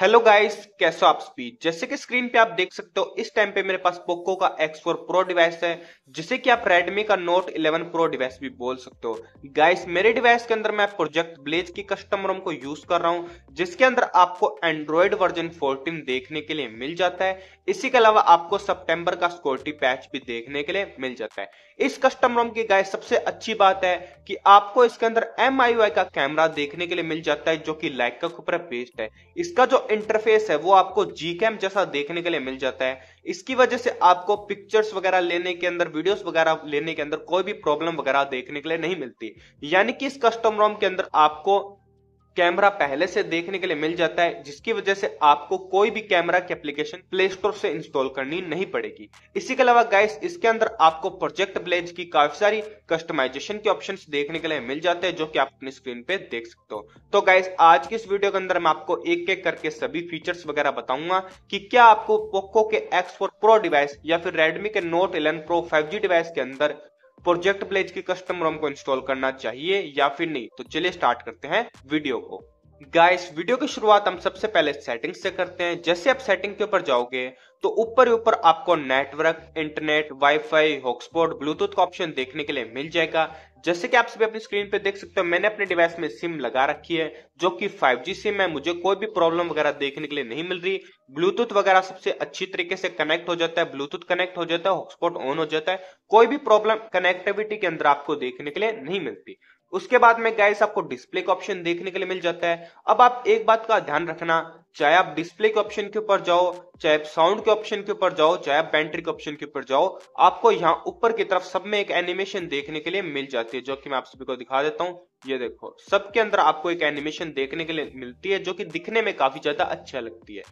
hello guys कैसे आप speed जैसे कि स्क्रीन पे आप देख सकते हो इस टाइम पे मेरे पास पोको का X4 प्रो डिवाइस है जिसे कि आप रेडमी का नोट 11 प्रो डिवाइस भी बोल सकते हो गाइस मेरे डिवाइस के अंदर मैं प्रोजेक्ट ब्लेज की कस्टम रोम को यूज कर रहा हूँ जिसके अंदर आपको एंड्रॉइड वर्जन 14 देखने के लिए मिल जाता है इसी के अलावा आपको सेप्टेम्बर का सिक्योरिटी पैच भी देखने के लिए मिल जाता है इस कस्टम रोम की गाइस सबसे अच्छी बात है कि आपको इसके अंदर एम का कैमरा देखने के लिए मिल जाता है जो की लाइक का खुपरा पेस्ट है इसका जो इंटरफेस है वो आपको जी कैम जैसा देखने के लिए मिल जाता है इसकी वजह से आपको पिक्चर्स वगैरह लेने के अंदर वीडियोस वगैरह लेने के अंदर कोई भी प्रॉब्लम वगैरह देखने के लिए नहीं मिलती यानी कि इस कस्टम रोम के अंदर आपको कैमरा पहले से देखने के लिए मिल जाता है जिसकी वजह से आपको कोई भी कैमरा की एप्लीकेशन प्ले स्टोर से इंस्टॉल करनी नहीं पड़ेगी इसी के अलावा गाइस इसके अंदर आपको प्रोजेक्ट ब्लेज की काफी सारी कस्टमाइजेशन के ऑप्शन देखने के लिए मिल जाते हैं जो कि आप अपनी स्क्रीन पे देख सकते हो तो गाइस आज की इस वीडियो के अंदर मैं आपको एक एक करके सभी फीचर्स वगैरह बताऊंगा की क्या आपको पोको के एक्स फोर प्रो डिवाइस या फिर रेडमी के Note eleven Pro five device के अंदर प्रोजेक्ट ब्लेज की कस्टम रोम को इंस्टॉल करना चाहिए या फिर नहीं तो चलिए स्टार्ट करते हैं वीडियो को गाइस वीडियो की शुरुआत हम सबसे पहले सेटिंग से करते हैं जैसे आप सेटिंग के ऊपर जाओगे तो ऊपर ऊपर आपको network internet WiFi hotspot Bluetooth का ऑप्शन देखने के लिए मिल जाएगा जैसे कि आप सभी अपनी स्क्रीन पर देख सकते हो मैंने अपने डिवाइस में सिम लगा रखी है जो कि 5G सिम है मुझे कोई भी प्रॉब्लम वगैरह देखने के लिए नहीं मिल रही ब्लूटूथ वगैरह सबसे अच्छी तरीके से कनेक्ट हो जाता है ब्लूटूथ कनेक्ट हो जाता है हॉटस्पॉट ऑन हो जाता है कोई भी प्रॉब्लम कनेक्टिविटी के अंदर आपको देखने के लिए नहीं मिलती उसके बाद में गाइस आपको डिस्प्ले का ऑप्शन देखने के लिए मिल जाता है अब आप एक बात का ध्यान रखना चाहे आप डिस्प्ले के ऑप्शन के ऊपर जाओ चाहे आप साउंड के ऑप्शन के ऊपर जाओ चाहे आप बैटरी के ऑप्शन के ऊपर जाओ आपको यहाँ ऊपर की तरफ सब में एक एनिमेशन देखने के लिए मिल जाती है जो कि मैं आप सभी को दिखा देता हूँ ये देखो सबके अंदर आपको एक एनिमेशन देखने के लिए मिलती है जो कि दिखने में काफी ज्यादा अच्छा लगती है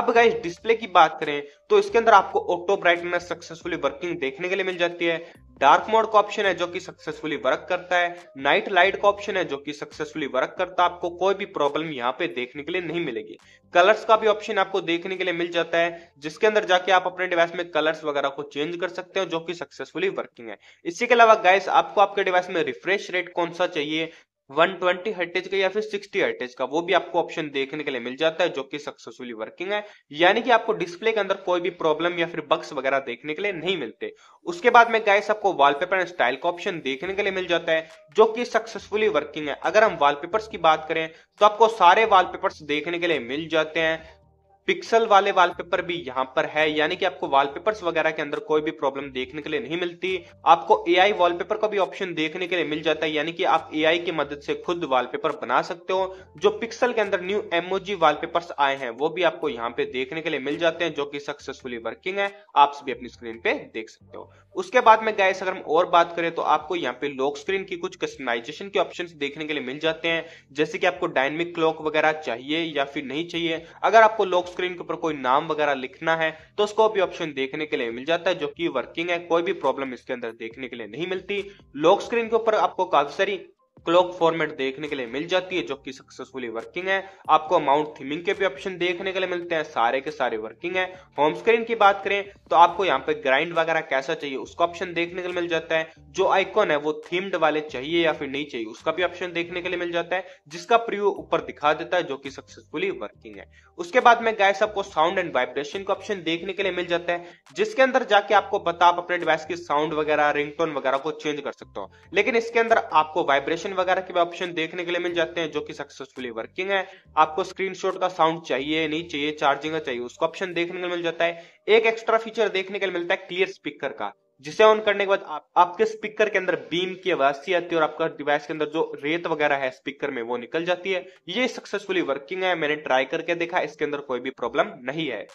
अब गाइस डिस्प्ले की बात करें तो इसके अंदर आपको ऑटो ब्राइटनेस सक्सेसफुली वर्किंग देखने के लिए मिल जाती है डार्क मोड का ऑप्शन है जो कि सक्सेसफुली वर्क करता है नाइट लाइट का ऑप्शन है जो कि सक्सेसफुली वर्क करता है आपको कोई भी प्रॉब्लम यहाँ पे देखने के लिए नहीं मिलेगी कलर्स का भी ऑप्शन आपको देखने के लिए मिल जाता है जिसके अंदर जाके आप अपने डिवाइस में कलर्स वगैरह को चेंज कर सकते हो जो कि सक्सेसफुली वर्किंग है इसी के अलावा गाइस आपको आपके डिवाइस में रिफ्रेश रेट कौन सा चाहिए 120 हर्टेज का या फिर 60 हर्टेज का वो भी आपको ऑप्शन देखने के लिए मिल जाता है जो कि सक्सेसफुली वर्किंग है यानी कि आपको डिस्प्ले के अंदर कोई भी प्रॉब्लम या फिर बग्स वगैरह देखने के लिए नहीं मिलते उसके बाद में गाइस आपको वॉलपेपर एंड स्टाइल का ऑप्शन देखने के लिए मिल जाता है जो कि सक्सेसफुली वर्किंग है अगर हम वॉलपेपर्स की बात करें तो आपको सारे वॉलपेपर्स देखने के लिए मिल जाते हैं पिक्सल वाले वॉलपेपर भी यहाँ पर है यानी कि आपको वॉलपेपर्स वगैरह के अंदर कोई भी प्रॉब्लम देखने के लिए नहीं मिलती आपको एआई वॉलपेपर का भी ऑप्शन देखने के लिए मिल जाता है यानी कि आप एआई की मदद से खुद वॉलपेपर बना सकते हो जो पिक्सल के अंदर न्यू एमओजी वॉलपेपर्स आए हैं वो भी आपको यहाँ पे देखने के लिए मिल जाते हैं जो की सक्सेसफुली वर्किंग है आप भी अपनी स्क्रीन पे देख सकते हो उसके बाद में गैस अगर हम और बात करें तो आपको यहाँ पे लॉक स्क्रीन की कुछ कस्टमाइजेशन के ऑप्शन देखने के लिए मिल जाते हैं जैसे कि आपको डायनेमिक क्लॉक वगैरह चाहिए या फिर नहीं चाहिए अगर आपको लॉक स्क्रीन के ऊपर कोई नाम वगैरह लिखना है तो उसको भी ऑप्शन देखने के लिए मिल जाता है जो कि वर्किंग है कोई भी प्रॉब्लम इसके अंदर देखने के लिए नहीं मिलती लॉक स्क्रीन के ऊपर आपको काफी सारी क्लॉक फॉर्मेट देखने के लिए मिल जाती है जो कि सक्सेसफुली वर्किंग है आपको अमाउंट थीमिंग के भी ऑप्शन देखने के लिए मिलते हैं सारे के सारे वर्किंग है होम स्क्रीन की बात करें तो आपको यहाँ पे ग्राइंड वगैरह कैसा चाहिए उसका ऑप्शन देखने के लिए मिल जाता है जो आइकॉन है वो थीम्ड वाले चाहिए या फिर नहीं चाहिए उसका भी ऑप्शन देखने के लिए मिल जाता है जिसका प्रयोग ऊपर दिखा देता है जो कि सक्सेसफुली वर्किंग है उसके बाद में गैस आपको साउंड एंड वाइब्रेशन का ऑप्शन देखने के लिए मिल जाता है जिसके अंदर जाके आपको बता आप अपने डिवाइस की साउंड वगैरह रिंगटोन वगैरह को चेंज कर सकते हो लेकिन इसके अंदर आपको वाइब्रेशन ऑप्शन वगैरह के ऑप्शन देखने के लिए मिल जाते हैं जो कि सक्सेसफुली वर्किंग है आपको स्क्रीनशॉट का साउंड चाहिए नहीं चाहिए चार्जिंग का चाहिए उसको ऑप्शन देखने के लिए मिल जाता है एक एक्स्ट्रा फीचर देखने के लिए मिलता है क्लियर स्पीकर का जिसे ऑन करने के बाद आप, आपके स्पीकर के अंदर बीम की आवाज सी आती है और आपका डिवाइस के अंदर जो रेत वगैरह है स्पीकर में वो निकल जाती है ये सक्सेसफुली वर्किंग है मैंने ट्राई करके देखा इसके अंदर कोई भी प्रॉब्लम नहीं है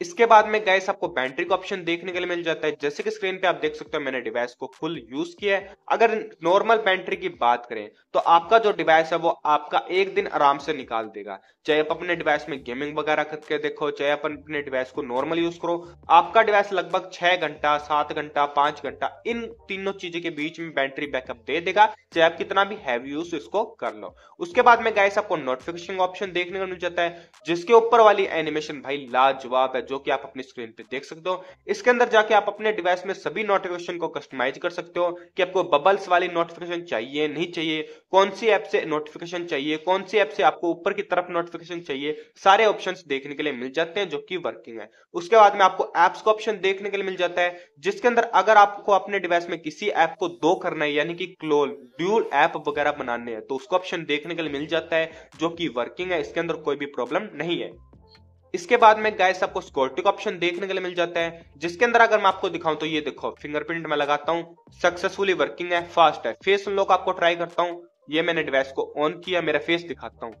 इसके बाद में गैस आपको बैटरी का ऑप्शन देखने के लिए मिल जाता है जैसे कि स्क्रीन पे आप देख सकते हो मैंने डिवाइस को फुल यूज किया है अगर नॉर्मल बैटरी की बात करें तो आपका जो डिवाइस है वो आपका एक दिन आराम से निकाल देगा चाहे आप अपने डिवाइस में गेमिंग वगैरह करके देखो चाहे आप अपने डिवाइस को नॉर्मल यूज करो आपका डिवाइस लगभग छह घंटा सात घंटा पांच घंटा इन तीनों चीजों के बीच में बैटरी बैकअप दे देगा चाहे आप कितना भी हैवी यूज इसको कर लो उसके बाद में गैस आपको नोटिफिकेशन ऑप्शन देखने को मिल जाता है जिसके ऊपर वाली एनिमेशन भाई लाजवाब है जो जो कि आप अपनी स्क्रीन पे देख सकते हो इसके अंदर जाके आप अपने डिवाइस में सभी नोटिफिकेशन को कस्टमाइज कर सकते हो कि आपको बबल्स वाली नोटिफिकेशन चाहिए नहीं चाहिए कौन सी ऐप से नोटिफिकेशन चाहिए कौन सी ऐप से आपको ऊपर की तरफ नोटिफिकेशन चाहिए सारे ऑप्शन देखने के लिए मिल जाते हैं जो की वर्किंग है उसके बाद में आपको एप्स का ऑप्शन देखने के लिए मिल जाता है जिसके अंदर अगर आपको अपने डिवाइस में किसी ऐप को दो करना है यानी कि क्लोल ड्यूल ऐप वगैरह बनाने हैं तो उसका ऑप्शन देखने के लिए मिल जाता है जो कि वर्किंग है इसके अंदर कोई भी प्रॉब्लम नहीं है इसके बाद में गाइस आपको स्कोर्टिक ऑप्शन देखने के लिए मिल जाता है जिसके अंदर अगर मैं आपको दिखाऊं तो ये देखो फिंगरप्रिंट में लगाता हूँ सक्सेसफुली वर्किंग है फास्ट है फेस लोग आपको ट्राई करता हूँ ये मैंने डिवाइस को ऑन किया मेरा फेस दिखाता हूँ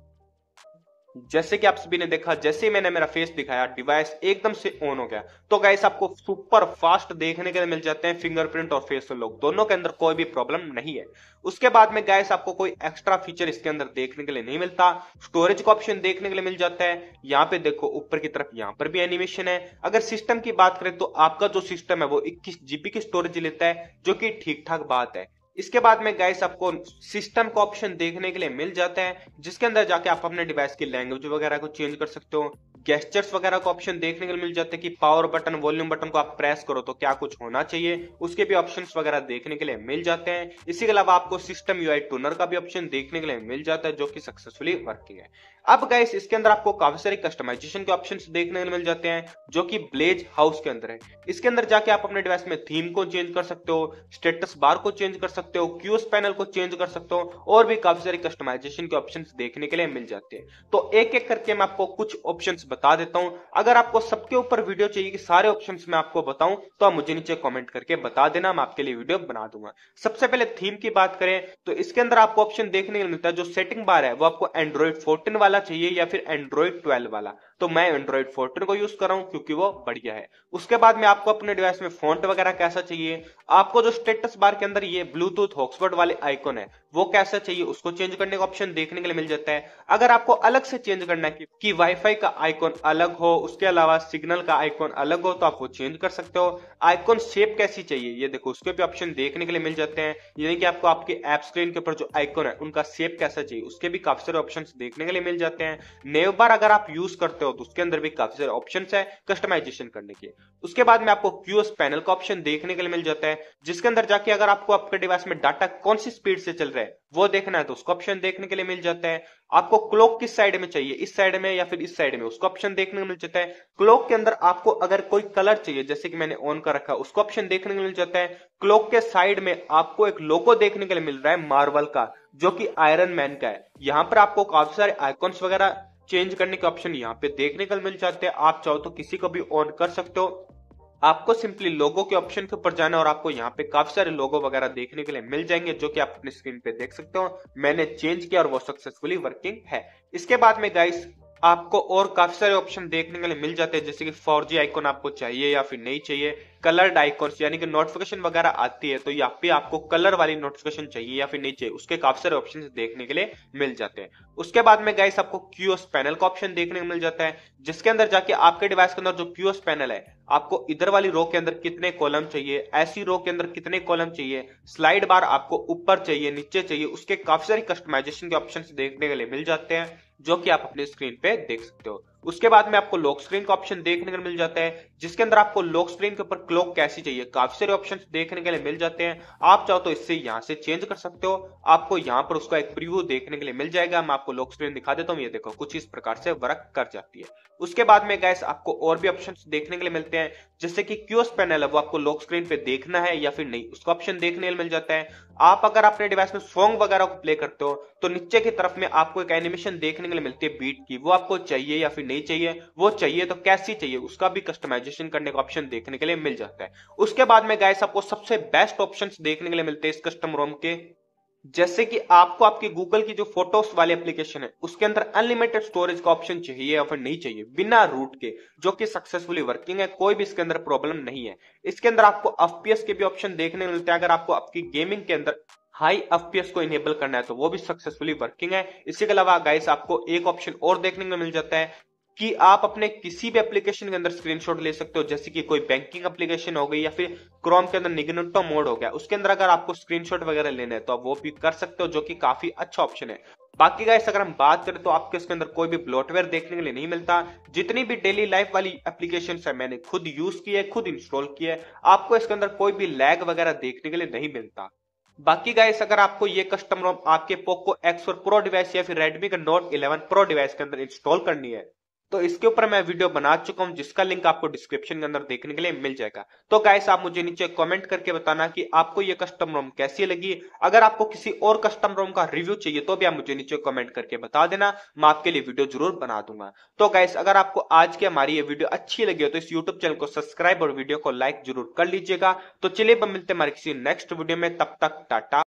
जैसे कि आप सभी ने देखा जैसे मैंने मेरा फेस दिखाया डिवाइस एकदम से ऑन हो गया तो गैस आपको सुपर फास्ट देखने के लिए मिल जाते हैं फिंगरप्रिंट और फेस लॉक दोनों के अंदर कोई भी प्रॉब्लम नहीं है उसके बाद में गैस आपको कोई एक्स्ट्रा फीचर इसके अंदर देखने के लिए नहीं मिलता स्टोरेज का ऑप्शन देखने के लिए मिल जाता है यहाँ पे देखो ऊपर की तरफ यहाँ पर भी एनिमेशन है अगर सिस्टम की बात करें तो आपका जो सिस्टम है वो इक्कीस जीबी की स्टोरेज लेता है जो की ठीक ठाक बात है इसके बाद में गैस आपको सिस्टम का ऑप्शन देखने के लिए मिल जाता है जिसके अंदर जाके आप अपने डिवाइस की लैंग्वेज वगैरह को चेंज कर सकते हो गेस्टर्स वगैरह का ऑप्शन देखने को मिल जाते हैं कि पावर बटन वॉल्यूम बटन को आप प्रेस करो तो क्या कुछ होना चाहिए उसके भी ऑप्शंस वगैरह देखने के लिए मिल जाते हैं इसी के अलावा आपको सिस्टम यूआई टूनर का भी ऑप्शन देखने के लिए मिल जाता है जो कि सक्सेसफुली वर्किंग है अब गैस इसके अंदर आपको काफी सारे कस्टमाइजेशन के ऑप्शन देखने को मिल जाते हैं जो कि ब्लेज हाउस के अंदर है इसके अंदर जाके आप अपने डिवाइस में थीम को चेंज कर सकते हो स्टेटस बार को चेंज कर सकते हो क्यूज पैनल को चेंज कर सकते हो और भी काफी सारे कस्टमाइजेशन के ऑप्शन देखने के लिए मिल जाते हैं तो एक एक करके मैं आपको कुछ ऑप्शन बता देता हूं अगर आपको सबके ऊपर वीडियो चाहिए कि सारे ऑप्शन में आपको बताऊं तो आप मुझे नीचे कॉमेंट करके बता देना मैं आपके लिए वीडियो बना दूंगा सबसे पहले थीम की बात करें तो इसके अंदर आपको ऑप्शन देखने को मिलता है जो सेटिंग बार है वो आपको एंड्रॉइड फोर्टीन वाला चाहिए या फिर एंड्रॉइड ट्वेल्व वाला तो मैं एंड्रॉइड फोर्टीन को यूज कर रहा हूँ क्योंकि वो बढ़िया है उसके बाद में आपको अपने डिवाइस में फॉन्ट वगैरह कैसा चाहिए आपको जो स्टेटस बार के अंदर ये ब्लूटूथ हॉक्सवर्ड वाले आइकॉन है वो कैसा चाहिए उसको चेंज करने का ऑप्शन देखने के लिए मिल जाता है अगर आपको अलग से चेंज करना है कि वाईफाई का आइकॉन अलग हो उसके अलावा सिग्नल का आइकॉन अलग हो तो आप वो चेंज कर सकते हो आइकॉन शेप कैसी चाहिए ये देखो उसके भी ऑप्शन देखने के लिए मिल जाते हैं यानी कि आपको आपके ऐप स्क्रीन के ऊपर जो आइकॉन है उनका शेप कैसा चाहिए उसके भी काफी सारे ऑप्शन देखने के लिए मिल जाते हैं नेव बार अगर आप यूज करते हो तो उसके अंदर भी काफी सारे ऑप्शन है कस्टमाइजेशन करने के उसके बाद में आपको क्यूएस पैनल का ऑप्शन देखने के लिए मिल जाता है जिसके अंदर जाके अगर आपको आपके डिवाइस में डाटा कौन सी स्पीड से चल रहा है वो देखना है तो उसका ऑप्शन देखने के लिए मिल जाता है आपको क्लॉक किस साइड में चाहिए इस साइड में या फिर इस साइड में उसका ऑप्शन देखने को मिल जाता है क्लॉक के अंदर आपको अगर कोई कलर चाहिए जैसे कि मैंने ऑन कर रखा उसको ऑप्शन देखने को मिल जाता है क्लॉक के साइड में आपको एक लोगो देखने के लिए मिल रहा है मार्वल का जो कि आयरन मैन का है यहाँ पर आपको काफी सारे आइकॉन्स वगैरह चेंज करने के ऑप्शन यहाँ पे देखने का मिल जाते हैं आप चाहो तो किसी को भी ऑन कर सकते हो आपको सिंपली लोगो के ऑप्शन के ऊपर जाना और आपको यहाँ पे काफी सारे लोगो वगैरह देखने के लिए मिल जाएंगे जो कि आप अपने स्क्रीन पे देख सकते हो मैंने चेंज किया और वो सक्सेसफुली वर्किंग है इसके बाद में गाइस आपको और काफी सारे ऑप्शन देखने के लिए मिल जाते हैं जैसे कि फोर आइकॉन आपको चाहिए या फिर नहीं चाहिए कलर डाइकॉन्स यानी कि नोटिफिकेशन वगैरह आती है तो यहाँ पे आपको कलर वाली नोटिफिकेशन चाहिए या फिर नीचे उसके काफी सारे ऑप्शन देखने के लिए मिल जाते हैं उसके बाद में गाइस आपको क्यूएस पैनल का ऑप्शन देखने को मिल जाता है जिसके अंदर जाके आपके डिवाइस के अंदर जो क्यूएस पैनल है आपको इधर वाली रो के अंदर कितने कॉलम चाहिए ऐसी रो के अंदर कितने कॉलम चाहिए स्लाइड बार आपको ऊपर चाहिए नीचे चाहिए उसके काफी सारे कस्टमाइजेशन के ऑप्शन देखने के लिए मिल जाते हैं जो कि आप अपने स्क्रीन पे देख सकते हो उसके बाद में आपको लॉक स्क्रीन का ऑप्शन देखने को मिल जाता है जिसके अंदर आपको लॉक स्क्रीन के ऊपर क्लॉक कैसी चाहिए काफी सारे ऑप्शन देखने के लिए मिल जाते हैं आप चाहो तो इससे यहाँ से चेंज कर सकते हो आपको यहाँ पर उसका एक प्रिव्यू देखने के लिए मिल जाएगा मैं आपको लॉक स्क्रीन दिखा देता हूँ ये देखो कुछ इस प्रकार से वर्क कर जाती है उसके बाद में गैस आपको और भी ऑप्शन देखने के लिए मिलते हैं जैसे कि क्यूएस पैनल है वो आपको लॉक स्क्रीन पे देखना है या फिर नहीं उसका ऑप्शन देखने मिल जाता है आप अगर अपने डिवाइस में सॉन्ग वगैरह को प्ले करते हो तो नीचे की तरफ में आपको एक एनिमेशन देखने के लिए मिलती है बीट की वो आपको चाहिए या फिर नहीं चाहिए वो चाहिए तो कैसी चाहिए उसका भी कस्टमाइजेशन करने का ऑप्शन देखने के लिए मिल जाता है उसके बाद में गाइस आपको सबसे बेस्ट ऑप्शन देखने के लिए मिलते हैं इस कस्टम रोम के जैसे कि आपको आपके गूगल की जो फोटोस वाली एप्लीकेशन है उसके अंदर अनलिमिटेड स्टोरेज का ऑप्शन चाहिए या फिर नहीं चाहिए बिना रूट के जो कि सक्सेसफुली वर्किंग है कोई भी इसके अंदर प्रॉब्लम नहीं है इसके अंदर आपको एफ के भी ऑप्शन देखने मिलते हैं अगर आपको आपकी गेमिंग के अंदर हाई एफ को इनेबल करना है तो वो भी सक्सेसफुली वर्किंग है इसके अलावा गाइस आपको एक ऑप्शन और देखने को मिल जाता है कि आप अपने किसी भी एप्लीकेशन के अंदर स्क्रीनशॉट ले सकते हो जैसे कि कोई बैंकिंग एप्लीकेशन हो गई या फिर क्रोम के अंदर निगनटो मोड हो गया उसके अंदर अगर आपको स्क्रीनशॉट वगैरह लेने हैं तो आप वो भी कर सकते हो जो कि काफी अच्छा ऑप्शन है बाकी गाइस अगर हम बात करें तो आपके इसके अंदर कोई भी ब्लॉटवेयर देखने के लिए नहीं मिलता जितनी भी डेली लाइफ वाली एप्लीकेशन है मैंने खुद यूज की है खुद इंस्टॉल की है आपको इसके अंदर कोई भी लैग वगैरह देखने के लिए नहीं मिलता बाकी गाइस अगर आपको ये कस्टम रोम आपके पोको एक्स और प्रो डिवाइस या फिर रेडमी का नोट 11 प्रो डिवाइस के अंदर इंस्टॉल करनी है तो इसके ऊपर मैं वीडियो बना चुका हूं जिसका लिंक आपको डिस्क्रिप्शन के अंदर देखने के लिए मिल जाएगा तो गाइस आप मुझे नीचे कमेंट करके बताना कि आपको ये कस्टम रोम कैसी लगी अगर आपको किसी और कस्टम रोम का रिव्यू चाहिए तो भी आप मुझे नीचे कमेंट करके बता देना मैं आपके लिए वीडियो जरूर बना दूंगा तो गाइस अगर आपको आज की हमारी ये वीडियो अच्छी लगी हो तो इस यूट्यूब चैनल को सब्सक्राइब और वीडियो को लाइक जरूर कर लीजिएगा तो चलिए मिलते हमारे किसी नेक्स्ट वीडियो में तब तक टाटा